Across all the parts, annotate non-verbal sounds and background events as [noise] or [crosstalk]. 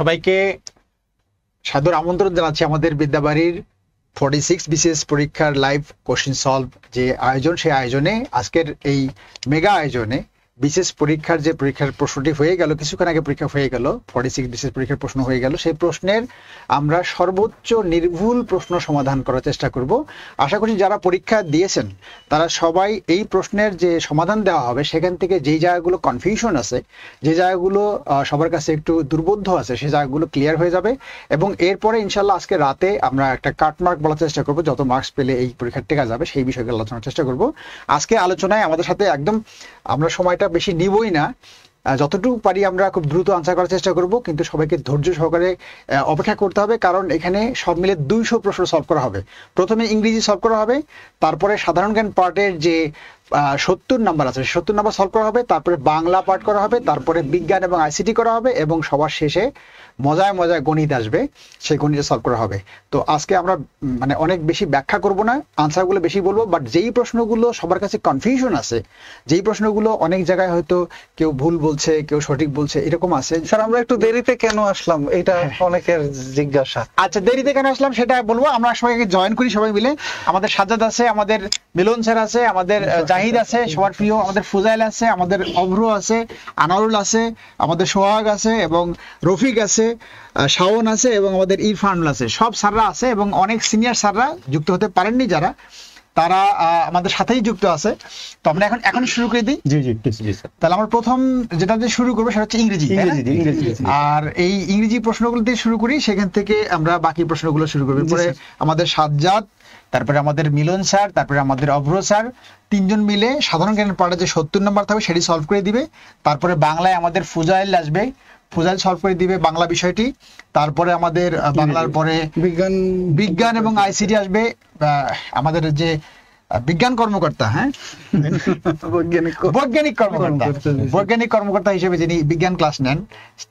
সবাইকে সাদর আমন্ত্রণ জানাচ্ছি আমাদের বিদ্যাবাড়ির ফর্টি সিক্স বিশেষ পরীক্ষার লাইভ কোশ্চিন সলভ যে আয়োজন সেই আয়োজনে আজকের এই মেগা আয়োজনে বিশেষ পরীক্ষার যে পরীক্ষার প্রশ্নটি হয়ে গেল কিছুক্ষণ আগে পরীক্ষা হয়ে গেল ফর্টি সিক্স বিশেষ পরীক্ষার প্রশ্ন হয়ে গেল সেই প্রশ্নের আমরা সর্বোচ্চ নির্ভুল প্রশ্ন সমাধান করার চেষ্টা করব আশা করছি যারা পরীক্ষা দিয়েছেন তারা সবাই এই প্রশ্নের যে সমাধান দেওয়া হবে সেখান থেকে যেই জায়গাগুলো কনফিউশন আছে যে জায়গাগুলো সবার কাছে একটু দুর্বোধ্য আছে সেই জায়গাগুলো ক্লিয়ার হয়ে যাবে এবং এরপরে ইনশাল্লাহ আজকে রাতে আমরা একটা কাটমার্ক বলার চেষ্টা করব যত মার্কস পেলে এই পরীক্ষার টেকা যাবে সেই বিষয়ে আলোচনার চেষ্টা করব আজকে আলোচনায় আমাদের সাথে একদম আমরা সময়টা বেশি নিবই না যতটুকু পারি আমরা খুব দ্রুত আনসার করার চেষ্টা করব কিন্তু সবাইকে ধৈর্য সহকারে অপেক্ষা করতে হবে কারণ এখানে সব মিলে দুইশো প্রশ্ন সলভ করা হবে প্রথমে ইংরেজি সলভ করা হবে তারপরে সাধারণ জ্ঞান পার্টের যে সত্তর নাম্বার আছে সত্তর নাম্বার সলভ করা হবে তারপরে বাংলা পাঠ করা হবে তারপরে বিজ্ঞান এবং আইসিটি করা হবে এবং সবার শেষে মজায় মজায় গণিত আসবে সেই গণিতে সলভ করা হবে তো আজকে আমরা মানে অনেক বেশি ব্যাখ্যা করব না আনসারগুলো বেশি বলবো বাট যেই প্রশ্নগুলো সবার কাছে কনফিউশন আছে যেই প্রশ্নগুলো অনেক জায়গায় হয়তো কেউ ভুল বলছে কেউ সঠিক বলছে এরকম আছে স্যার আমরা একটু দেরিতে কেন আসলাম এটা হ্যাঁ, হ্যাঁ। অনেকের জিজ্ঞাসা আচ্ছা দেরিতে কেন আসলাম সেটা বলবো আমরা সবাইকে জয়েন করি সবাই মিলে আমাদের সাজাদ আছে আমাদের মিলন স্যার আছে আমাদের নাহিদ আছে সবার প্রিয় আমাদের ফুজাইল আছে আমাদের অভ্র আছে আনারুল আছে আমাদের সোহাগ আছে এবং রফিক আছে শাওন আছে এবং আমাদের ইরফানুল আছে সব স্যাররা আছে এবং অনেক সিনিয়র স্যাররা যুক্ত হতে পারেননি যারা তারা আমাদের সাথেই যুক্ত আছে তো আমরা এখন এখন শুরু করে দিই জি জি তাহলে আমরা প্রথম যেটা দিয়ে শুরু করবো সেটা হচ্ছে ইংরেজি আর এই ইংরেজি প্রশ্নগুলো দিয়ে শুরু করি সেখান থেকে আমরা বাকি প্রশ্নগুলো শুরু করবো পরে আমাদের সাজ্জাদ তারপরে আমাদের মিলন স্যার তারপরে আমাদের অভ্র স্যার তিনজন মিলে সাধারণ জ্ঞানের পাঠে যে সত্তর নম্বর থাকবে সেটি সলভ করে দিবে তারপরে বাংলায় আমাদের ফুজাইল আসবে ফুজাইল সলভ করে দিবে বাংলা বিষয়টি তারপরে আমাদের বাংলার পরে বিজ্ঞান বিজ্ঞান এবং আইসিডি আসবে আমাদের যে বিজ্ঞান কর্মকর্তা হ্যাঁ বৈজ্ঞানিক কর্মকর্তা বৈজ্ঞানিক কর্মকর্তা হিসেবে যিনি বিজ্ঞান ক্লাস নেন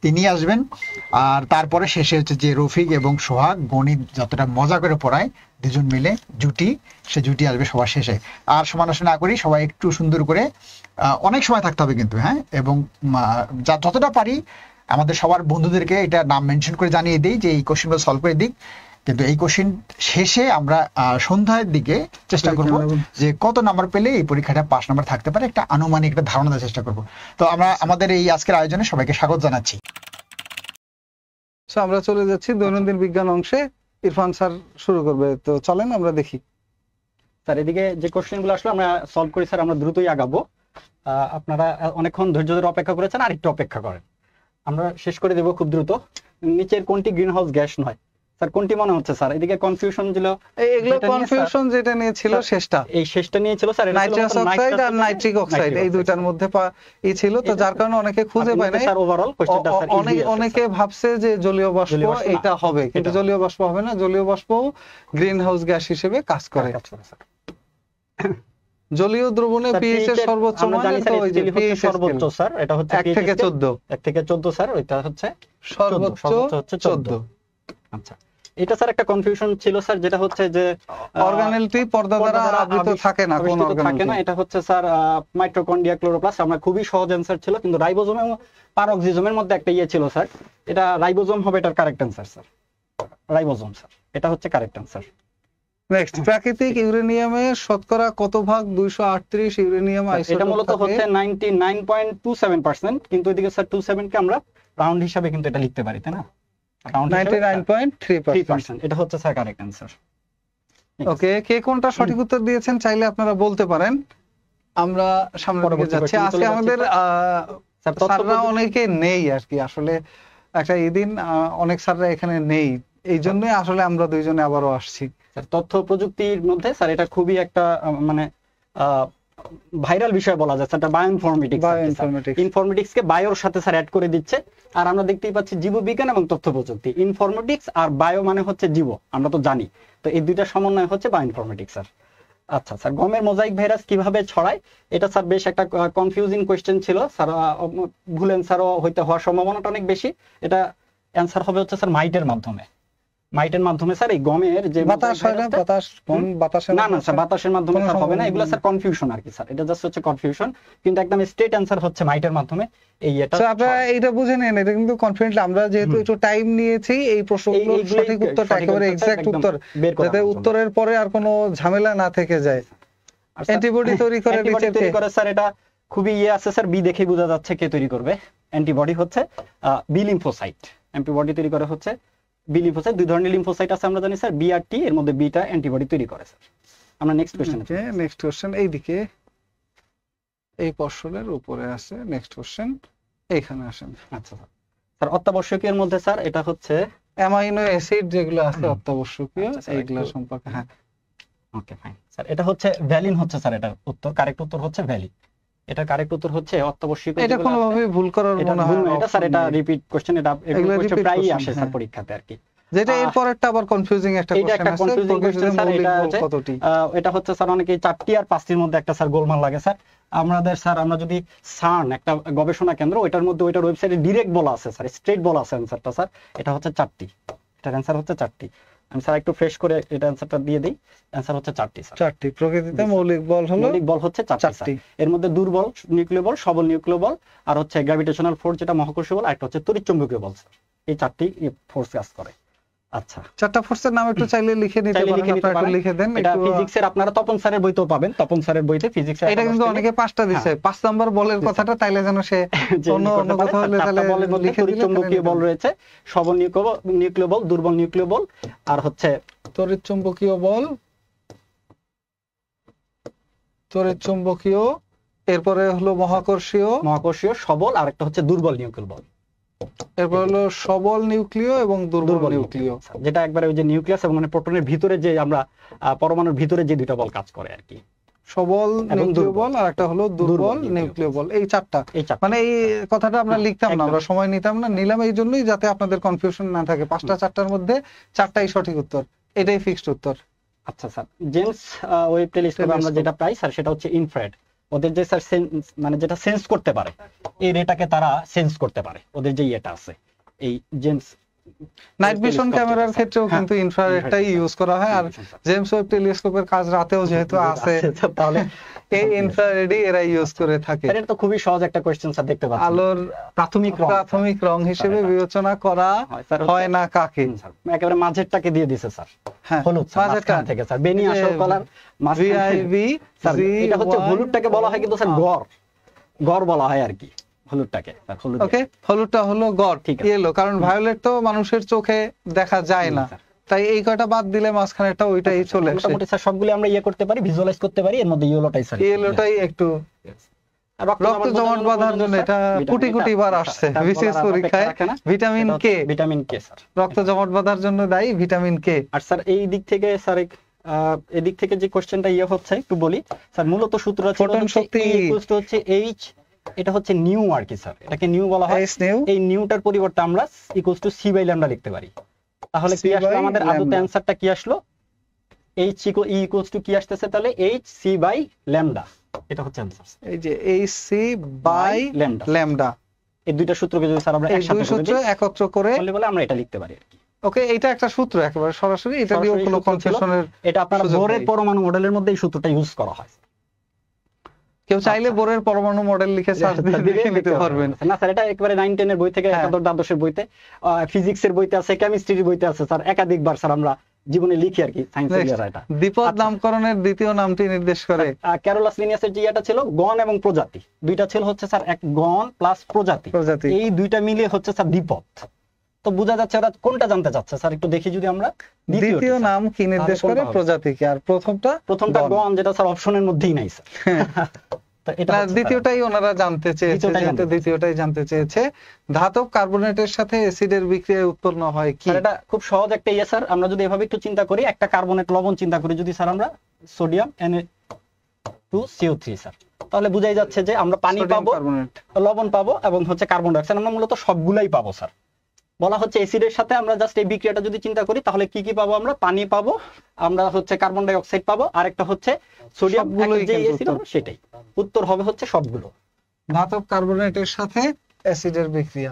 তিনি আসবেন আর তারপরে শেষে হচ্ছে যে রফিক এবং সোহাগ গণিত যতটা মজা করে পড়ায় দুজন মিলে জুটি সে জুটি আসবে সবার শেষে আর সমালোচনা না করি সবাই একটু সুন্দর করে অনেক সময় থাকতে হবে কিন্তু হ্যাঁ এবং যতটা পারি আমাদের সবার বন্ধুদেরকে এটা নাম মেনশন করে জানিয়ে দিই যে এই কোশ্চেনগুলো সলভ করে দিক কিন্তু এই কোশ্চেন শেষে আমরা সন্ধ্যার দিকে চেষ্টা করব যে কত নাম্বার পেলে এই পরীক্ষাটা পাঁচ নাম্বার থাকতে পারে একটা আনুমানিক একটা ধারণা দেওয়ার চেষ্টা করব তো আমরা আমাদের এই আজকের আয়োজনে সবাইকে স্বাগত জানাচ্ছি আমরা চলে যাচ্ছি দৈনন্দিন বিজ্ঞান অংশে ইরফান স্যার শুরু করবে তো চলেন আমরা দেখি স্যার এদিকে যে গুলো আসলো আমরা সলভ করি স্যার আমরা দ্রুতই আগাবো আপনারা অনেকক্ষণ ধৈর্য ধরে অপেক্ষা করেছেন আর একটু অপেক্ষা করেন আমরা শেষ করে দেব খুব দ্রুত নিচের কোনটি গ্রিন হাউস গ্যাস নয় স্যার কোনটি মনে হচ্ছে স্যার এদিকে কনফিউশন ছিল এইগুলো কনফিউশন যেটা নিয়ে ছিল শেষটা এই শেষটা নিয়ে ছিল স্যার নাইট্রাস অক্সাইড আর নাইট্রিক অক্সাইড এই দুইটার মধ্যে ই ছিল তো যার কারণে অনেকে খুঁজে পায় না স্যার ওভারঅল কোশ্চেনটা স্যার অনেকে অনেকে ভাবছে যে জলীয় বাষ্প এটা হবে কিন্তু জলীয় বাষ্প হবে না জলীয় বাষ্প গ্রিন হাউস গ্যাস হিসেবে কাজ করে জলীয় দ্রবণে পিএইচ এর সর্বোচ্চ মান জানি স্যার ওই যে পিএইচ সর্বোচ্চ স্যার এটা হচ্ছে পিএইচ 1 থেকে 14 1 থেকে 14 স্যার ওইটা হচ্ছে সর্বোচ্চ হচ্ছে 14 আচ্ছা এটা স্যার একটা কনফিউশন ছিল স্যার যেটা হচ্ছে যে অর্গানেল টি পর্দা দ্বারা আবৃত থাকে না কোন অর্গানেল থাকে না এটা হচ্ছে স্যার মাইটোকন্ড্রিয়া ক্লোরোপ্লাস্ট আমরা খুবই সহজ অ্যানসার ছিল কিন্তু রাইবোজোম এবং পারঅক্সিজোমের মধ্যে একটা ইয়ে ছিল স্যার এটা রাইবোজোম হবে এটার correct answer sir ribosome sir এটা হচ্ছে কারেক্ট অ্যানসার নেক্সট প্রাকৃতিক ইউরেনিয়ামে শতকরা কত ভাগ 238 ইউরেনিয়াম আইসোটোপ এটা মূলত হচ্ছে 99.27% কিন্তু এদিকে স্যার 27 কে আমরা রাউন্ড হিসাবে কিন্তু এটা লিখতে পারি তাই না এটা হচ্ছে কারেক্ট ওকে কে কোনটা সঠিক উত্তর দিয়েছেন চাইলে আপনারা বলতে পারেন আমরা যাচ্ছি আজকে আমাদের স্যাররা অনেকে নেই আর কি আসলে একটা এদিন অনেক স্যাররা এখানে নেই এই জন্যই আসলে আমরা দুইজনে আবারও আসছি তথ্য প্রযুক্তির মধ্যে স্যার এটা খুবই একটা মানে ভাইরাল বিষয় বলা যাচ্ছে একটা bio informatics bio informatics informatics কে বায়োর সাথে স্যার অ্যাড করে দিচ্ছে আর আমরা দেখতেই পাচ্ছি জীববিজ্ঞান এবং তথ্য প্রযুক্তি ইনফরমেটিক্স আর বায়ো মানে হচ্ছে জীব আমরা তো জানি তো এই দুইটা সমন্বয় হচ্ছে বায়ো ইনফরমেটিক্স স্যার আচ্ছা স্যার গমের মোজাইক ভাইরাস কিভাবে ছড়ায় এটা স্যার বেশ একটা কনফিউজিং কোয়েশ্চেন ছিল স্যার ভুল অ্যান্সারও হইতে হওয়ার সম্ভাবনাটা অনেক বেশি এটা অ্যান্সার হবে হচ্ছে স্যার মাইটের মাধ্যমে মাইটের মাধ্যমে স্যার এই গমের যে বাতাস হয় না বাতাস কোন বাতাসের না না স্যার বাতাসের মাধ্যমে স্যার হবে না এগুলো স্যার কনফিউশন আর কি স্যার এটা জাস্ট হচ্ছে কনফিউশন কিন্তু একদম স্ট্রেট অ্যানসার হচ্ছে মাইটের মাধ্যমে এই এটা স্যার আপনারা এটা বুঝে নেন এটা কিন্তু কনফিডেন্টলি আমরা যেহেতু একটু টাইম নিয়েছি এই প্রশ্নগুলোর সঠিক উত্তরটা একেবারে এক্সাক্ট উত্তর যাতে উত্তরের পরে আর কোনো ঝামেলা না থেকে যায় অ্যান্টিবডি তৈরি করে অ্যান্টিবডি [laughs] তৈরি করে স্যার এটা খুবই ইয়ে আছে স্যার বি দেখেই বোঝা যাচ্ছে কে তৈরি করবে অ্যান্টিবডি হচ্ছে বি লিম্ফোসাইট অ্যান্টিবডি তৈরি করে হচ্ছে বি লিম্ফোসাইট দুই ধরনের লিম্ফোসাইট আছে আমরা জানি স্যার বিআরটি এর মধ্যে বিটা অ্যান্টিবডি তৈরি করে স্যার আমরা নেক্সট কোশ্চেন নেক্সট কোশ্চেন এইদিকে এই পশলের উপরে আছে নেক্সট কোশ্চেন এখানে আসেন আচ্ছা স্যার স্যার মধ্যে স্যার এটা হচ্ছে অ্যামাইনো অ্যাসিড যেগুলো আছে অত্যাবশ্যকীয় আচ্ছা, এইগুলো সম্পর্কে হ্যাঁ ওকে ফাইন স্যার এটা হচ্ছে ভ্যালিন হচ্ছে স্যার এটা উত্তর কারেক্ট উত্তর হচ্ছে ভ্যালিন এটা কারেক্ট উত্তর হচ্ছে অত্যাবশ্যক এটা কোনো ভাবে ভুল করার মনে হয় এটা স্যার এটা রিপিট কোশ্চেন এটা এগুলো প্রায়ই আসে স্যার হ্যাঁ। পরীক্ষাতে আর কি যেটা এর পরেরটা আবার কনফিউজিং একটা কোশ্চেন আছে কনফিউজিং কোশ্চেন স্যার এটা কতটি এটা হচ্ছে স্যার অনেকে চারটি আর পাঁচটির মধ্যে একটা স্যার গোলমাল লাগে স্যার আমাদের স্যার আমরা যদি সার্ন একটা গবেষণা কেন্দ্র ওইটার মধ্যে ওইটার ওয়েবসাইটে ডাইরেক্ট বলা আছে স্যার স্ট্রেট বলা আছে অ্যানসারটা স্যার এটা হচ্ছে চারটি এটার অ্যানসার হচ্ছে চারটি আমি স্যার একটু ফ্রেশ করে এটা অ্যান্সারটা দিয়ে দিই অ্যান্সার হচ্ছে চারটি স্যার চারটি প্রকৃতিতে মৌলিক বল হলো মৌলিক বল হচ্ছে চারটি এর মধ্যে দুর্বল নিউক্লিয় বল সবল নিউক্লিয় বল আর হচ্ছে গ্র্যাভিটেশনাল ফোর্স যেটা মহাকর্ষ বল আর একটা হচ্ছে তড়িৎচুম্বকীয় বল স্যার এই চারটি ফোর্স কাজ করে আচ্ছা একটু চাইলে লিখে নিতে লিখে দেন ফিজিক্সের তপন স্যারের পাবেন তপন স্যারের কিন্তু অনেকে হ্যাঁ। যেন [laughs] বল রয়েছে নিউক্লিয় বল দুর্বল নিউক্লিয় বল আর হচ্ছে বল এরপরে হলো মহাকর্ষীয় মহাকর্ষীয় সবল আর একটা হচ্ছে দুর্বল নিউক্লিয় বল এরপর হলো সবল নিউক্লিয় এবং দুর্বল নিউক্লিয় যেটা একবারে ওই যে নিউক্লিয়াস এবং মানে প্রোটনের ভিতরে যে আমরা পরমাণুর ভিতরে যে দুটো বল কাজ করে আর কি সবল নিউক্লিয় বল আর একটা হলো দুর্বল নিউক্লিয় বল এই চারটা মানে এই কথাটা আমরা হ্যাঁ, লিখতাম না আমরা সময় নিতাম না নিলাম এই জন্যই যাতে আপনাদের কনফিউশন না থাকে পাঁচটা চারটার মধ্যে চারটাই সঠিক উত্তর এটাই ফিক্সড উত্তর আচ্ছা স্যার জেমস ওয়েব টেলিস্কোপে আমরা যেটা পাই স্যার সেটা হচ্ছে ইনফ্রারেড ওদের যে স্যার মানে যেটা সেন্স করতে পারে এই রেটাকে তারা সেন্স করতে পারে ওদের যে ইয়েটা আছে এই জেমস নাইট ভিশন ক্যামেরার ক্ষেত্রেও হ্যাঁ, কিন্তু ইনফ্রারেডটাই ইউজ করা হয় আর জেমস ওয়েব টেলিস্কোপের কাজ রাতেও যেহেতু [laughs] আছে আচ্ছা, আচ্ছা, তাহলে এই ইনফ্রারেডই এরা ইউজ করে থাকে এটা তো খুবই সহজ একটা কোশ্চেন স্যার দেখতে পাচ্ছেন আলোর প্রাথমিক রং প্রাথমিক রং হ্যাঁ, হিসেবে হ্যাঁ, আচ্ছা। বিবেচনা করা হয় না কাকে একেবারে মাঝেরটাকে দিয়ে দিছে স্যার হ্যাঁ হলুদ মাঝেরটা থেকে স্যার বেনি আসল কলার মাঝখান এটা হচ্ছে হলুদটাকে বলা হয় কিন্তু স্যার গড় গড় বলা হয় আর কি হলুদটাকে ওকে হলুদটা হলো গড় ইয়েলো কারণ ভায়োলেট তো মানুষের চোখে দেখা যায় না তাই এই কয়টা বাদ দিলে মাঝখানেটা ওইটাই আচ্ছা, চলে আসে মোটামুটি স্যার সবগুলো আমরা ইয়ে করতে পারি ভিজুয়ালাইজ করতে পারি এর মধ্যে ইয়েলোটাই স্যার ইয়েলোটাই একটু রক্ত জমাট বাঁধার জন্য এটা কোটি কোটি বার আসছে বিশেষ পরীক্ষায় vitamin K vitamin K sir রক্ত জমাট বাঁধার জন্য দায়ী ভিটামিন কে আর স্যার এই দিক থেকে স্যার এদিক থেকে যে কোশ্চেনটা ইয়ে হচ্ছে একটু বলি স্যার মূলত সূত্র ফোটন শক্তি হচ্ছে এইচ এটা হচ্ছে নিউ আর কি স্যার এটাকে নিউ বলা হয় এই নিউটার পরিবর্তে আমরা equals to C by lambda লিখতে পারি তাহলে কি আসলো আমাদের আদতে অ্যানসারটা কি আসলো এইচ ই ইকুয়ালস টু কি আসতেছে তাহলে এইচ সি বাই ল্যামডা এটা হচ্ছে অ্যানসার এই যে এইচ সি বাই ল্যামডা এই দুইটা সূত্রকে যদি স্যার আমরা একসাথে সূত্র একত্র করে তাহলে বলে আমরা এটা লিখতে পারি আর কি ওকে এটা একটা সূত্র একেবারে সরাসরি এটা দিয়ে কোনো কনসেপশনের এটা আপনারা বোরের পরমাণু মডেলের মধ্যে এই সূত্রটা ইউজ করা হয় কেউ চাইলে আচ্ছা। বোরের পরমাণু মডেল লিখে সার্চ [laughs] দিয়ে নিতে পারবেন না স্যার এটা 9 10 এর বই থেকে হ্যাঁ। একাদশ দ্বাদশের বইতে ফিজিক্স এর বইতে আছে কেমিস্ট্রির বইতে আছে স্যার একাধিকবার স্যার আমরা জীবনে লিখি আর কি সায়েন্স এটা আচ্ছা। নামকরণের দ্বিতীয় নামটি নির্দেশ করে ক্যারোলাস লিনিয়াসের যে এটা ছিল গণ এবং প্রজাতি দুইটা ছিল হচ্ছে স্যার এক গণ প্লাস প্রজাতি এই দুইটা মিলে হচ্ছে স্যার বিপদ তো বোঝা যাচ্ছে ওরা কোনটা জানতে চাচ্ছে স্যার একটু দেখি যদি আমরা দ্বিতীয় নাম কি নির্দেশ করে প্রজাতিকে আর প্রথমটা প্রথমটা গণ যেটা স্যার অপশনের মধ্যেই নাই স্যার হ্যাঁ। [laughs] দ্বিতীয়টাই ওনারা জানতে চেয়েছে দ্বিতীয়টাই জানতে চেয়েছে ধাতব কার্বনেটের সাথে অ্যাসিডের বিক্রিয়া উৎপন্ন হয় কি এটা খুব সহজ একটা ইয়ে স্যার আমরা যদি এভাবে একটু চিন্তা করি একটা কার্বনেট লবণ চিন্তা করি যদি স্যার আমরা sodium two CO three sir তাহলে বুঝাই যাচ্ছে যে আমরা পানি পাবো লবণ পাবো এবং হচ্ছে কার্বন ডাইঅক্সাইড আমরা মূলত সবগুলাই পাবো স্যার বলা হচ্ছে অ্যাসিডের সাথে আমরা জাস্ট এই বিক্রিয়াটা যদি চিন্তা করি তাহলে কি কি পাবো আমরা পানি পাবো আমরা হচ্ছে কার্বন ডাই অক্সাইড পাবো আর একটা হচ্ছে সোডিয়াম যে সেটাই উত্তর হবে হচ্ছে সবগুলো ধাতব কার্বনেটের সাথে অ্যাসিডের বিক্রিয়া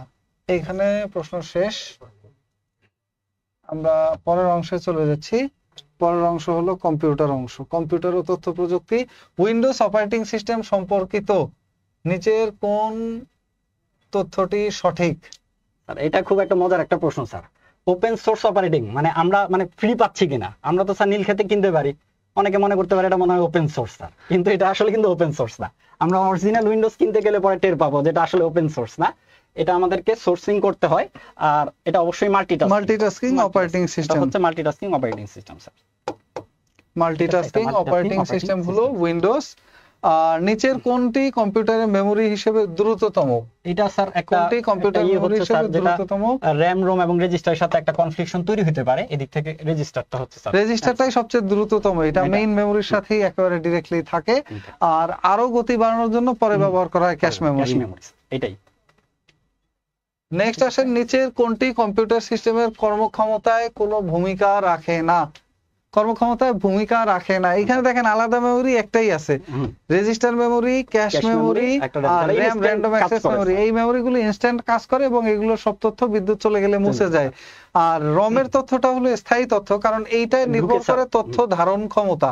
এখানে প্রশ্ন শেষ আমরা পরের অংশে চলে যাচ্ছি পরের অংশ হলো কম্পিউটার অংশ কম্পিউটার ও তথ্য প্রযুক্তি উইন্ডোজ অপারেটিং সিস্টেম সম্পর্কিত নিচের কোন তথ্যটি সঠিক স্যার এটা খুব একটা মজার একটা প্রশ্ন স্যার ওপেন সোর্স অপারেটিং মানে আমরা মানে ফ্রি পাচ্ছি কিনা আমরা তো স্যার নীল খেতে কিনতে পারি অনেকে মনে করতে পারে এটা মনে হয় ওপেন সোর্স স্যার কিন্তু এটা আসলে কিন্তু ওপেন সোর্স না আমরা অরিজিনাল উইন্ডোজ কিনতে গেলে পরে টের পাবো যেটা আসলে ওপেন সোর্স না এটা আমাদেরকে সোর্সিং করতে হয় আর এটা অবশ্যই মাল্টিটাস্কিং মাল্টিটাস্কিং অপারেটিং সিস্টেম হচ্ছে multitasking operating system sir multitasking operating system হলো উইন্ডোজ আর নিচের কোনটি কম্পিউটারের মেমোরি হিসেবে দ্রুততম এটা স্যার একটা কোনটি কম্পিউটার মেমোরি হিসেবে দ্রুততম র‍্যাম রোম এবং রেজিস্টারের সাথে একটা কনফ্লিকশন তৈরি হতে পারে এদিক থেকে রেজিস্টারটা হচ্ছে স্যার রেজিস্টারটাই সবচেয়ে দ্রুততম এটা মেইন মেমোরির সাথেই একেবারে डायरेक्टली থাকে আর আরো গতি বাড়ানোর জন্য পরে ব্যবহার করা হয় ক্যাশ মেমোরি এটাই নেক্সট আসেন নিচের কোনটি কম্পিউটার সিস্টেমের কর্মক্ষমতায় কোনো ভূমিকা রাখে না কর্মক্ষমতায় ভূমিকা রাখে না এখানে দেখেন আলাদা মেমোরি একটাই আছে register memory cache memory RAM random access memory এই মেমোরিগুলো ইনস্ট্যান্ট কাজ করে এবং এগুলো সব তথ্য বিদ্যুৎ চলে গেলে মুছে যায় আর রমের তথ্যটা হলো স্থায়ী তথ্য কারণ এইটা নির্ভর করে তথ্য ধারণ ক্ষমতা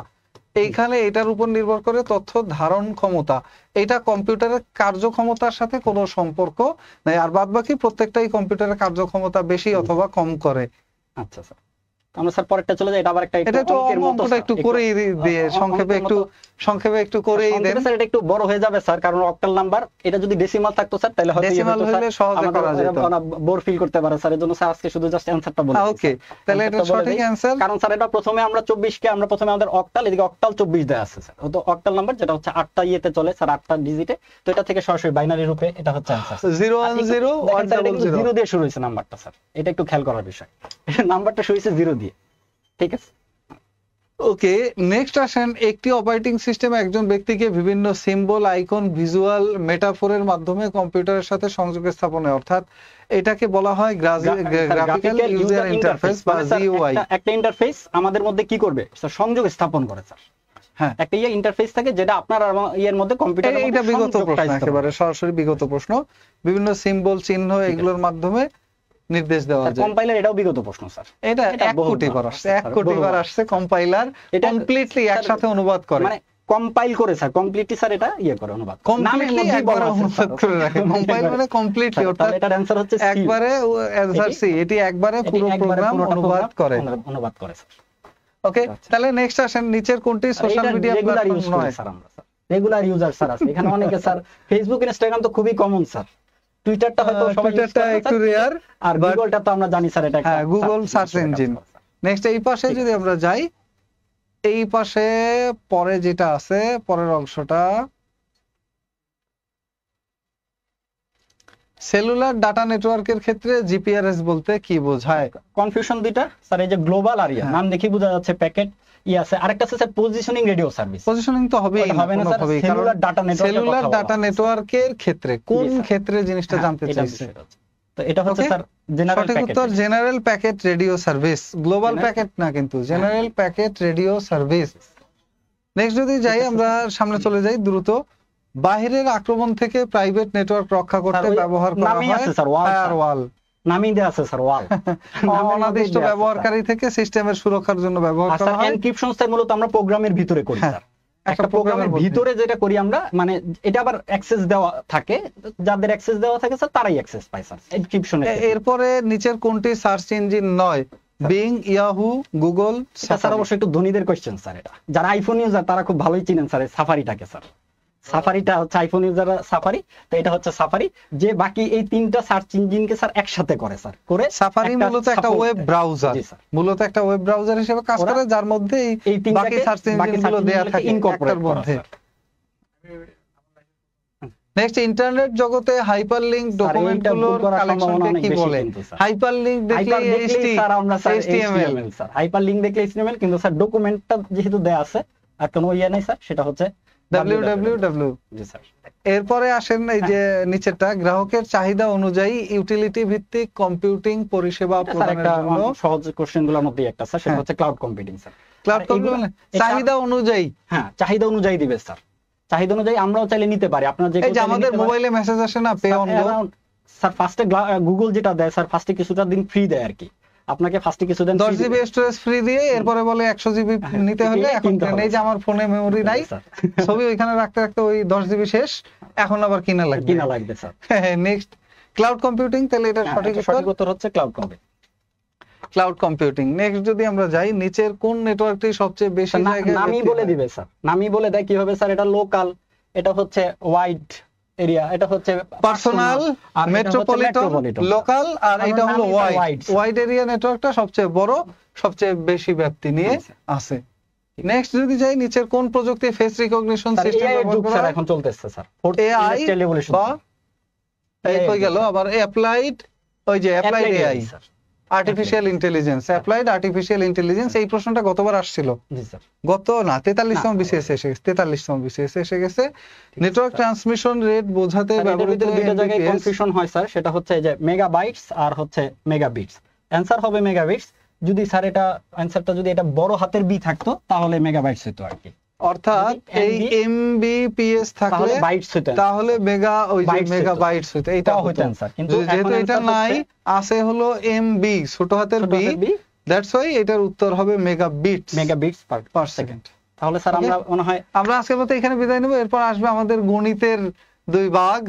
এইখানে এটার উপর নির্ভর করে তথ্য ধারণ ক্ষমতা এটা কম্পিউটারের কার্যক্ষমতার সাথে কোনো সম্পর্ক নাই আর বাদবাকি প্রত্যেকটাই কম্পিউটারের কার্যক্ষমতা বেশি অথবা কম করে আচ্ছা স্যার আচ্ছা। আমরা অক্টাল নাম্বার এটা ইয়ে প্রথমে আমরা 24 কে আমরা প্রথমে আমাদের অক্টাল এদিকে অক্টাল 24 দেয়া আছে অক্টাল নাম্বার যেটা হচ্ছে আটটা ইয়েতে চলে স্যার 8টা ডিজিটে তো এটা থেকে সরাসরি বাইনারি রূপে এটা হচ্ছে জিরো 010 100 দিয়ে শুরু হইছে নাম্বারটা স্যার এটা একটু খেয়াল করার বিষয় নাম্বারটা [laughs] শুরু হইছে 0 দিয়ে ঠিক আছে ওকে নেক্সট আসেন একটি অপারেটিং সিস্টেম একজন ব্যক্তিকে বিভিন্ন সিম্বল আইকন ভিজুয়াল মেটাফোরের মাধ্যমে কম্পিউটারের সাথে সংযোগ স্থাপনে অর্থাৎ এটাকে বলা হয় গ্রাফিক্যাল ইউজার ইন্টারফেস বা জিইউআই একটা ইন্টারফেস আমাদের মধ্যে কি করবে স্যার সংযোগ স্থাপন করে স্যার হ্যাঁ একটা ইয়ে ইন্টারফেস থাকে যেটা আপনার আর ইয়ের মধ্যে কম্পিউটারের মধ্যে এটা বিগত প্রশ্ন একেবারে সরাসরি বিগত প্রশ্ন বিভিন্ন সিম্বল চিহ্ন এগুলোর মাধ্যমে নির্দেশ দেওয়া যায় কম্পাইলার এটাও বিগত প্রশ্ন স্যার এটা এক কোটি বার আসছে এক কোটি বার আসছে কম্পাইলার এটা কমপ্লিটলি একসাথে অনুবাদ করে মানে কম্পাইল করে স্যার কমপ্লিটলি স্যার এটা ইয়ে করে অনুবাদ কমপ্লিটলি একবার অনুবাদ করে রাখে কম্পাইল মানে কমপ্লিটলি অর্থাৎ এটা आंसर হচ্ছে সি একবারে অ্যানসার সি এটি একবারে পুরো প্রোগ্রাম অনুবাদ করে অনুবাদ করে স্যার ওকে আচ্ছা। তাহলে নেক্সট আসেন নিচের কোনটি সোশ্যাল মিডিয়া প্ল্যাটফর্ম নয় স্যার আমরা রেগুলার ইউজার স্যার আছে এখানে অনেকে স্যার ফেসবুক ইনস্টাগ্রাম তো খুবই কমন স্যার টুইটারটা হয়তো টুইটারটা হ্যাঁ, একটু রেয়ার আর গুগলটা তো আমরা জানি স্যার এটা হ্যাঁ গুগল সার্চ ইঞ্জিন নেক্সট এই পাশে যদি আমরা যাই এই পাশে পরে যেটা আছে পরের অংশটা সেলুলার ডাটা নেটওয়ার্কের ক্ষেত্রে জিপিআরএস বলতে কি বোঝায় কনফিউশন দুইটা স্যার এই যে গ্লোবাল হ্যাঁ। আরিয়া নাম দেখি বোঝা যাচ্ছে প্যাকেট ই আছে আরেকটা আছে sir positioning radio service positioning তো হবেই হবে না sir cellular data network cellular data নেটওয়ার্কের ক্ষেত্রে কোন ক্ষেত্রে জিনিসটা হ্যাঁ, জানতে চাইছে তো এটা হচ্ছে স্যার জেনারেল প্যাকেট উত্তর general packet radio service global packet না কিন্তু general packet radio service next যদি যাই আমরা সামনে চলে যাই দ্রুত বাহিরের আক্রমণ থেকে প্রাইভেট নেটওয়ার্ক রক্ষা করতে ব্যবহার করা হয় ফায়ারওয়াল নামই দেয়া আছে স্যার ওয়াল [laughs] অনাদিষ্ট ব্যবহারকারী থেকে সিস্টেমের সুরক্ষার জন্য ব্যবহার করা হয় স্যার এনক্রিপশন স্যার মূলত আমরা প্রোগ্রামের ভিতরে করি হ্যাঁ, স্যার একটা প্রোগ্রামের ভিতরে যেটা করি আমরা মানে এটা আবার অ্যাক্সেস দেওয়া থাকে যাদের অ্যাক্সেস দেওয়া থাকে স্যার তারাই অ্যাক্সেস পায় স্যার এনক্রিপশন এরপরে নিচের কোনটি সার্চ ইঞ্জিন নয় বিং ইয়াহু গুগল স্যার অবশ্যই একটু ধনীদের কোশ্চেন স্যার এটা যারা আইফোন ইউজার তারা খুব ভালোই চিনেন স্যার সাফারিটাকে স্যার সাফারিটা হচ্ছে আইফোন ইউজার সাফারি তো এটা হচ্ছে সাফারি যে বাকি এই তিনটা সার্চ ইঞ্জিনকে স্যার একসাথে করে স্যার করে সাফারি মূলত একটা ওয়েব ব্রাউজার মূলত একটা ওয়েব ব্রাউজার হিসেবে কাজ করে যার মধ্যে এই বাকি সার্চ ইঞ্জিন গুলো দেয়া থাকে ইনকর্পোরেট মধ্যে নেক্সট ইন্টারনেট জগতে হাইপারলিংক ডকুমেন্ট ডকুমেন্টগুলোর কালেকশনকে কি বলে হাইপারলিংক দেখলে এইচটি স্যার আমরা স্যার এইচটিএমএল স্যার হাইপারলিংক দেখলে এইচটিএমএল কিন্তু স্যার ডকুমেন্টটা যেহেতু দেয়া আছে আর কোনো ইয়া নাই স্যার সেটা হচ্ছে www এরপরে আসেন এই যে নিচেরটা গ্রাহকের চাহিদা অনুযায়ী ইউটিলিটি ভিত্তিক কম্পিউটিং পরিষেবা প্রদানের জন্য সহজ কোশ্চেনগুলোর মধ্যে একটা স্যার সেটা হ্যাঁ। হচ্ছে cloud computing sir cloud computing চাহিদা অনুযায়ী হ্যাঁ চাহিদা অনুযায়ী দিবে স্যার চাহিদা অনুযায়ী আমরাও চাইলে নিতে পারি আপনারা যে এই যে আমাদের মোবাইলে মেসেজ আসে না পে অন স্যার ফার্স্টে গুগল যেটা দেয় স্যার ফার্স্টে কিছুটা দিন ফ্রি দেয় আর কি আপনাকে ফার্স্টে কিছু দেন 10 জিবি স্টোরেজ ফ্রি দিয়ে এরপরে বলে 100 জিবি হ্যাঁ, নিতে হলে এখন এই যে আমার ফোনে মেমরি নাই হ্যাঁ, ছবি ওইখানে রাখতে রাখতে ওই 10 জিবি শেষ এখন আবার কিনা লাগবে কিনা লাগবে স্যার নেক্সট ক্লাউড কম্পিউটিং তাহলে এটা হ্যাঁ, সঠিক সঠিক উত্তর হচ্ছে cloud computing cloud computing next যদি আমরা যাই নিচের কোন নেটওয়ার্কটি সবচেয়ে বেশি জায়গা নামই বলে দিবে স্যার নামই বলে দেয় কি হবে স্যার এটা লোকাল এটা হচ্ছে ওয়াইড এরিয়া এটা হচ্ছে পার্সোনাল মেট্রোপলিটন লোকাল আর এটা হলো ওয়াইড ওয়াইড এরিয়া নেটওয়ার্কটা সবচেয়ে বড় সবচেয়ে বেশি ব্যাপ্তি নিয়ে আচ্ছা। আছে নেক্সট যদি যাই নিচের কোন প্রযুক্তি ফেস রিকগনিশন সিস্টেম ব্যবহার এখন চলতেছে স্যার এআই টেলিভিশন এই হয়ে গেল আবার অ্যাপ্লাইড ওই যে applied AI sir artificial intelligence applied artificial intelligence এই প্রশ্নটা গতবার আসছিল গত না তেতাল্লিশতম বিশেষ এসে গেছে তেতাল্লিশতম বিশেষ এসে গেছে নেটওয়ার্ক ট্রান্সমিশন রেট বোঝাতে ব্যবহৃত দুটো জায়গায় কনফিউশন হয় স্যার সেটা হচ্ছে যে মেগাবাইটস আর হচ্ছে মেগাবিটস অ্যানসার হবে মেগাবিটস যদি স্যার এটা অ্যানসারটা যদি এটা বড় হাতের বি থাকতো তাহলে মেগাবাইটস হতো আর কি অর্থাৎ এই এমবিপিএস থাকলে তাহলে মেগা ওই যে মেগা বাইটস হইতো এটা হইতো কিন্তু যেহেতু এটা নাই আছে হলো এমবি ছোট হাতের বি দ্যাটস ওয়াই এটার উত্তর হবে mega bits mega bits per second তাহলে স্যার আমরা মনে হয় আমরা আজকের মতো এখানে বিদায় নেব এরপর আসবে আমাদের গণিতের দুই ভাগ